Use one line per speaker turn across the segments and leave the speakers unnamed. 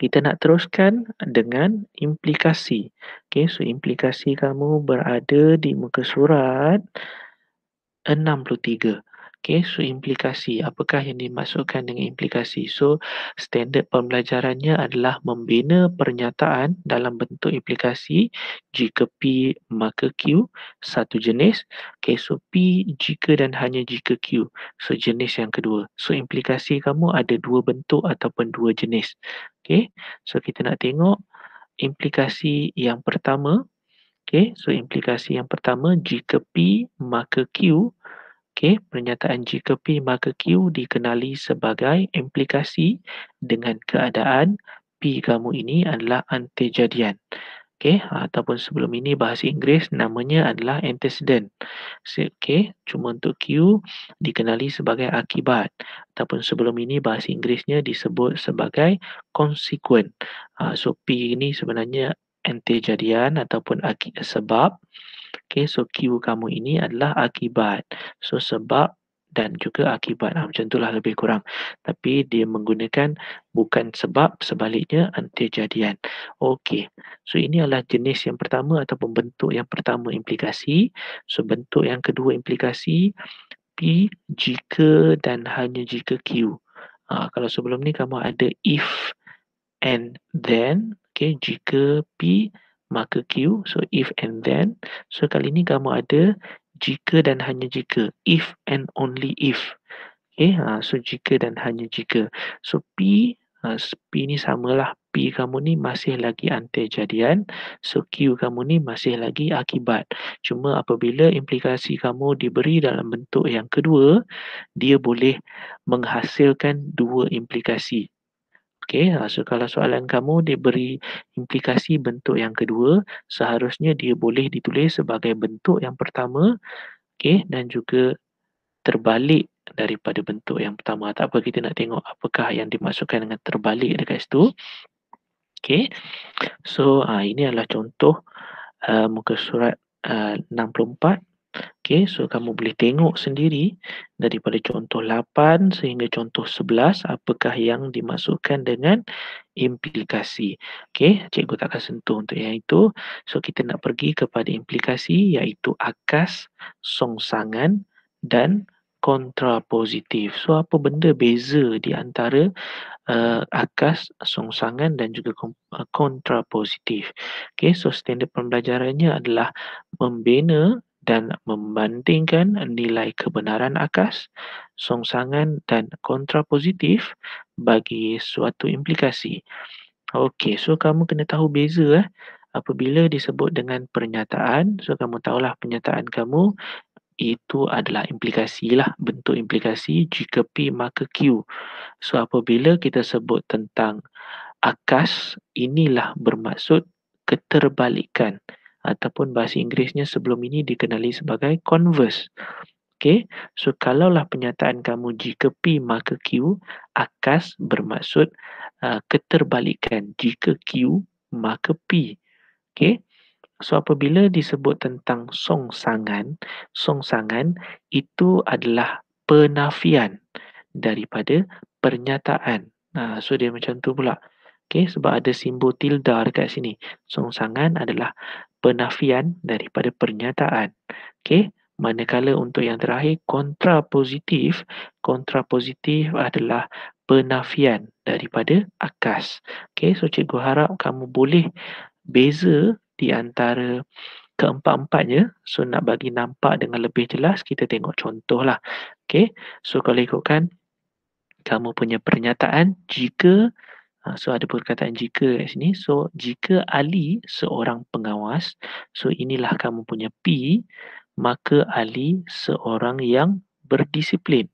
kita nak teruskan dengan implikasi. Okay, so implikasi kamu berada di muka surat 63. Okay, so implikasi, apakah yang dimaksudkan dengan implikasi? So, standard pembelajarannya adalah membina pernyataan dalam bentuk implikasi jika P maka Q satu jenis. Okay, so P jika dan hanya jika Q. So, jenis yang kedua. So, implikasi kamu ada dua bentuk ataupun dua jenis. Okay, so kita nak tengok implikasi yang pertama. Okay, so implikasi yang pertama jika P maka Q Okey, pernyataan jika P maka Q dikenali sebagai implikasi dengan keadaan P kamu ini adalah antejadian. Okey, ataupun sebelum ini bahasa Inggeris namanya adalah antecedent. Okey, cuma untuk Q dikenali sebagai akibat. Ataupun sebelum ini bahasa Inggerisnya disebut sebagai consequent. Ah, so, P ini sebenarnya antejadian ataupun sebab. Okay, so Q kamu ini adalah akibat. So sebab dan juga akibat. Ha, macam itulah lebih kurang. Tapi dia menggunakan bukan sebab, sebaliknya antijadian. Okey. So ini adalah jenis yang pertama atau pembentuk yang pertama implikasi. So bentuk yang kedua implikasi P jika dan hanya jika Q. Ha, kalau sebelum ni kamu ada if and then. Okey. Jika P maka Q. So, if and then. So, kali ni kamu ada jika dan hanya jika. If and only if. Okay. Ha, so, jika dan hanya jika. So, P. Ha, P ni samalah. P kamu ni masih lagi antejadian. So, Q kamu ni masih lagi akibat. Cuma apabila implikasi kamu diberi dalam bentuk yang kedua, dia boleh menghasilkan dua implikasi. Okey, ha, so kalau soalan kamu diberi implikasi bentuk yang kedua, seharusnya dia boleh ditulis sebagai bentuk yang pertama, okey, dan juga terbalik daripada bentuk yang pertama. Tak apa, kita nak tengok apakah yang dimasukkan dengan terbalik dekat situ. Okey, so ha, ini adalah contoh uh, muka surat uh, 64. Okay, so kamu boleh tengok sendiri daripada contoh 8 sehingga contoh 11 apakah yang dimasukkan dengan implikasi. Okay, cikgu takkan sentuh untuk yang itu. So, kita nak pergi kepada implikasi iaitu akas, songsangan dan kontrapositif. So, apa benda beza di antara uh, akas, songsangan dan juga eh, kontrapositif. Okay, so standard pembelajarannya adalah membina dan membandingkan nilai kebenaran akas, songsangan dan kontrapositif bagi suatu implikasi. Okey, so kamu kena tahu beza eh, apabila disebut dengan pernyataan. So kamu tahulah pernyataan kamu itu adalah implikasi lah, bentuk implikasi jika P maka Q. So apabila kita sebut tentang akas, inilah bermaksud keterbalikan ataupun bahasa Inggerisnya sebelum ini dikenali sebagai converse. Okay, so kalaulah penyataan kamu jika P maka Q, akas bermaksud uh, keterbalikan jika Q maka P. Okay, so apabila disebut tentang song sangan, song sangan itu adalah penafian daripada pernyataan. Nah, so dia macam tu pula. Okay, sebab ada simbol tilda dekat sini. song sangan adalah penafian daripada pernyataan. Okey, manakala untuk yang terakhir kontrapositif, kontrapositif adalah penafian daripada akas. Okey, so cikgu harap kamu boleh beza di antara keempat-empatnya. So nak bagi nampak dengan lebih jelas, kita tengok contohlah. Okey, so kalau ikutkan kamu punya pernyataan jika Ah, so ada perkataan jika kat sini. So jika Ali seorang pengawas, so inilah kamu punya P, maka Ali seorang yang berdisiplin.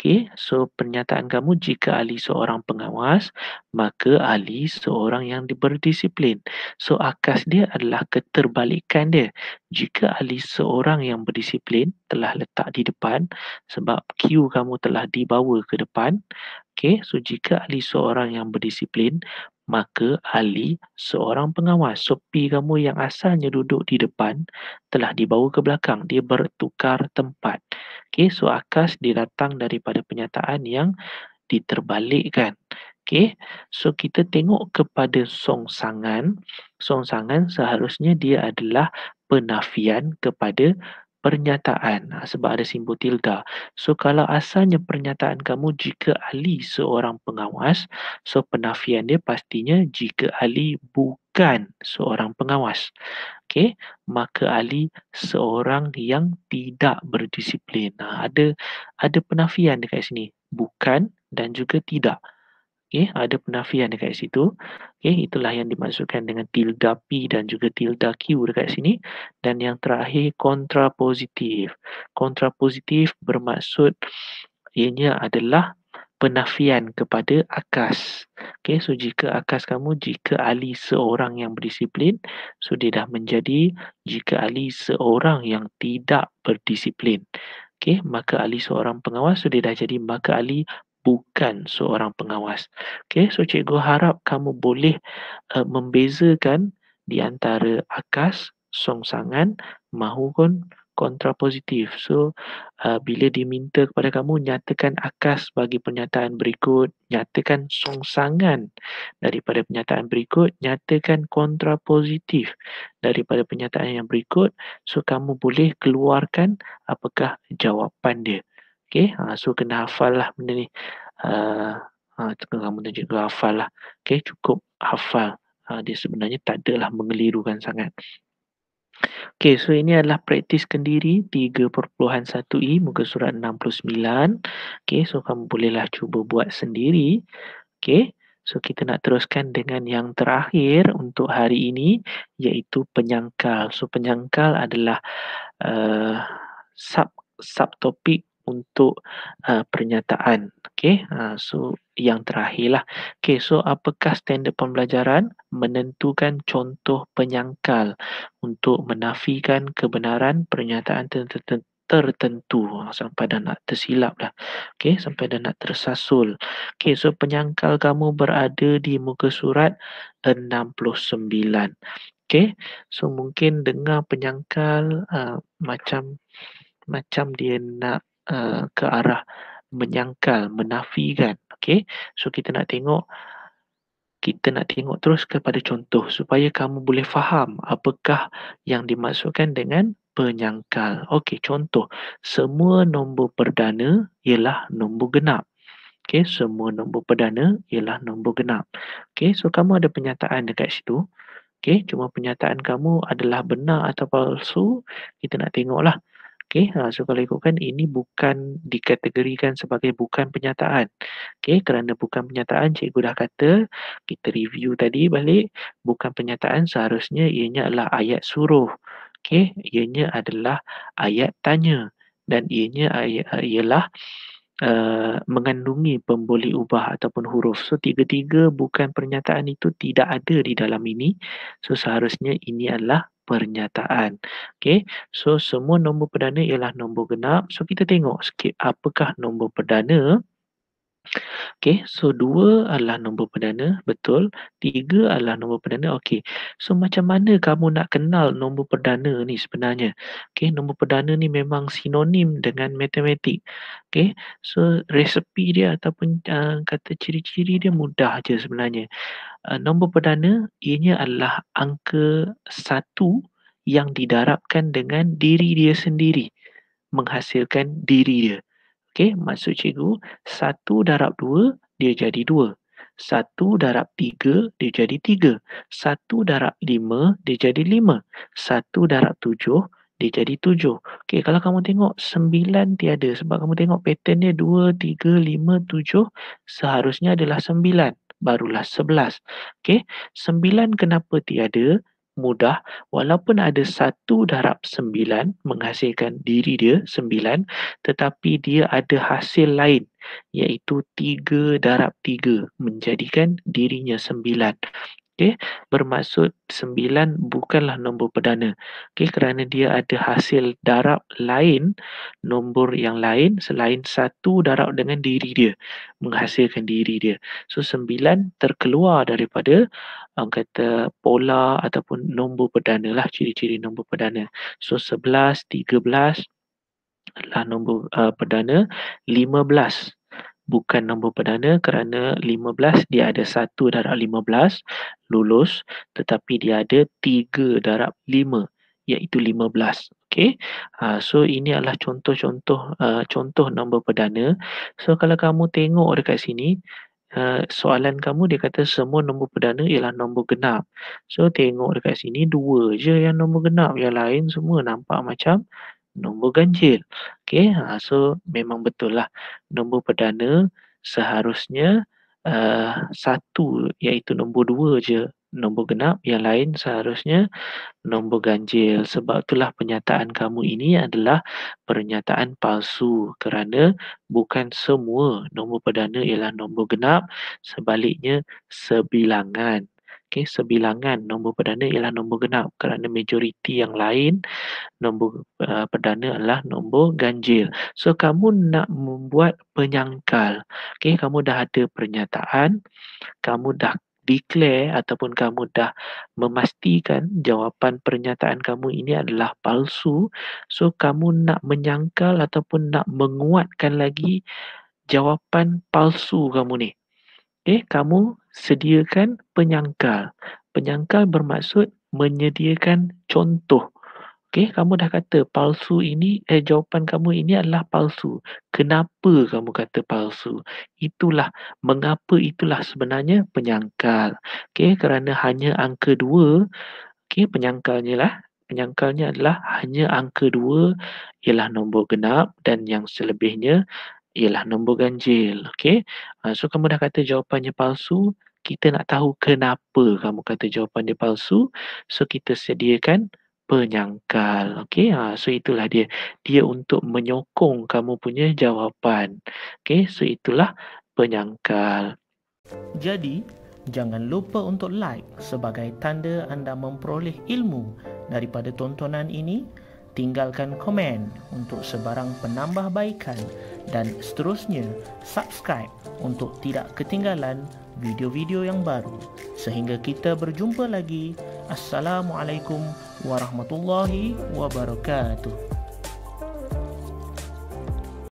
Okay, so pernyataan kamu jika Ali seorang pengawas, maka Ali seorang yang berdisiplin. So akas dia adalah keterbalikan dia. Jika Ali seorang yang berdisiplin telah letak di depan sebab Q kamu telah dibawa ke depan, Okay, so jika Ali seorang yang berdisiplin, maka Ali seorang pengawas. So, P kamu yang asalnya duduk di depan telah dibawa ke belakang. Dia bertukar tempat. Okay, so akas datang daripada penyataan yang diterbalikkan. Okay, so kita tengok kepada songsangan. Songsangan seharusnya dia adalah penafian kepada pernyataan ha, sebab ada simbol tilda. So kalau asalnya pernyataan kamu jika Ali seorang pengawas, so penafian dia pastinya jika Ali bukan seorang pengawas. Okay, maka Ali seorang yang tidak berdisiplin. Ha, ada ada penafian dekat sini, bukan dan juga tidak. Okay, ada penafian dekat situ. Okay, itulah yang dimasukkan dengan tilda P dan juga tilda Q dekat sini. Dan yang terakhir, kontrapositif. Kontrapositif bermaksud ianya adalah penafian kepada akas. Okay, so jika akas kamu, jika Ali seorang yang berdisiplin, so dia dah menjadi jika Ali seorang yang tidak berdisiplin. Okay, maka Ali seorang pengawas, so dah jadi maka Ali bukan seorang pengawas. Okay, so cikgu harap kamu boleh uh, membezakan di antara akas, songsangan mahupun kontrapositif. So, uh, bila diminta kepada kamu nyatakan akas bagi pernyataan berikut, nyatakan songsangan daripada pernyataan berikut, nyatakan kontrapositif daripada pernyataan yang berikut, so kamu boleh keluarkan apakah jawapan dia. Okay, ha, so kena hafal lah benda ni. Uh, ha, kamu juga hafal lah. Okay, cukup hafal. Ha, dia sebenarnya tak adalah mengelirukan sangat. Okay, so ini adalah praktis kendiri 3.1i muka surat 69. Okay, so kamu bolehlah cuba buat sendiri. Okay, so kita nak teruskan dengan yang terakhir untuk hari ini iaitu penyangkal. So penyangkal adalah uh, sub topik 2.1 untuk uh, pernyataan. Okay, uh, so yang terakhir lah, Okay, so apakah standard pembelajaran menentukan contoh penyangkal untuk menafikan kebenaran pernyataan tertentu? tertentu ah, sampai dah nak tersilap dah. Okey, sampai dah nak tersasul. Okey, so penyangkal kamu berada di muka surat 69. Okey, so mungkin dengar penyangkal uh, macam macam dia nak uh, ke arah menyangkal, menafikan. Okay, so kita nak tengok kita nak tengok terus kepada contoh supaya kamu boleh faham apakah yang dimaksudkan dengan penyangkal. Okey, contoh. Semua nombor perdana ialah nombor genap. Okey, semua nombor perdana ialah nombor genap. Okey, so kamu ada penyataan dekat situ. Okey, cuma penyataan kamu adalah benar atau palsu, kita nak tengoklah. Okey, ha, so kalau ikutkan ini bukan dikategorikan sebagai bukan penyataan. Okey, kerana bukan penyataan cikgu dah kata, kita review tadi balik, bukan penyataan seharusnya ianya adalah ayat suruh. Okey, ianya adalah ayat tanya dan ianya ialah uh, Eh, mengandungi pemboleh ubah ataupun huruf. So tiga-tiga bukan pernyataan itu tidak ada di dalam ini. So seharusnya ini adalah pernyataan. Okay. So semua nombor perdana ialah nombor genap. So kita tengok sikit apakah nombor perdana. Okay, so dua adalah nombor perdana, betul. Tiga adalah nombor perdana, okay. So macam mana kamu nak kenal nombor perdana ni sebenarnya? Okay, nombor perdana ni memang sinonim dengan matematik. Okay, so resepi dia ataupun uh, kata ciri-ciri dia mudah aja sebenarnya. Uh, nombor perdana ianya adalah angka satu yang didarabkan dengan diri dia sendiri menghasilkan diri dia. Okey, maksud cikgu, 1 darab 2, dia jadi 2. 1 darab 3, dia jadi 3. 1 darab 5, dia jadi 5. 1 darab 7, dia jadi 7. Okey, kalau kamu tengok 9 tiada. Sebab kamu tengok pattern dia 2, 3, 5, 7. Seharusnya adalah 9. Barulah 11. Okey, 9 kenapa tiada? mudah walaupun ada satu darab sembilan menghasilkan diri dia sembilan tetapi dia ada hasil lain iaitu tiga darab tiga menjadikan dirinya sembilan Okey, bermaksud 9 bukanlah nombor perdana. Okey, kerana dia ada hasil darab lain, nombor yang lain selain satu darab dengan diri dia, menghasilkan diri dia. So 9 terkeluar daripada orang kata pola ataupun nombor perdana lah ciri-ciri nombor perdana. So 11, 13 lah nombor uh, perdana 15 bukan nombor perdana kerana 15 dia ada 1 darab 15 lulus tetapi dia ada 3 darab 5 iaitu 15 Okay, uh, so ini adalah contoh-contoh uh, contoh nombor perdana so kalau kamu tengok dekat sini Uh, soalan kamu dia kata semua nombor perdana ialah nombor genap so tengok dekat sini dua je yang nombor genap yang lain semua nampak macam nombor ganjil. okay? ha, so memang betul lah. Nombor perdana seharusnya uh, satu iaitu nombor dua je nombor genap. Yang lain seharusnya nombor ganjil. Sebab itulah pernyataan kamu ini adalah pernyataan palsu kerana bukan semua nombor perdana ialah nombor genap. Sebaliknya sebilangan okay, sebilangan nombor perdana ialah nombor genap kerana majoriti yang lain nombor uh, perdana adalah nombor ganjil. So kamu nak membuat penyangkal. Okay, kamu dah ada pernyataan, kamu dah declare ataupun kamu dah memastikan jawapan pernyataan kamu ini adalah palsu so kamu nak menyangkal ataupun nak menguatkan lagi jawapan palsu kamu ni eh kamu sediakan penyangkal. Penyangkal bermaksud menyediakan contoh. Okey, kamu dah kata palsu ini, eh jawapan kamu ini adalah palsu. Kenapa kamu kata palsu? Itulah mengapa itulah sebenarnya penyangkal. Okey, kerana hanya angka dua. okey penyangkalnya lah. Penyangkalnya adalah hanya angka 2 ialah nombor genap dan yang selebihnya ialah nombor ganjil. okay? Uh, ah, so kamu dah kata jawapannya palsu, kita nak tahu kenapa kamu kata jawapan dia palsu. So kita sediakan penyangkal. okay? Uh, ah, so itulah dia. Dia untuk menyokong kamu punya jawapan. okay? So itulah penyangkal. Jadi, jangan lupa untuk like sebagai tanda anda memperoleh ilmu daripada tontonan ini tinggalkan komen untuk sebarang penambahbaikan dan seterusnya subscribe untuk tidak ketinggalan video-video yang baru. Sehingga kita berjumpa lagi. Assalamualaikum warahmatullahi wabarakatuh.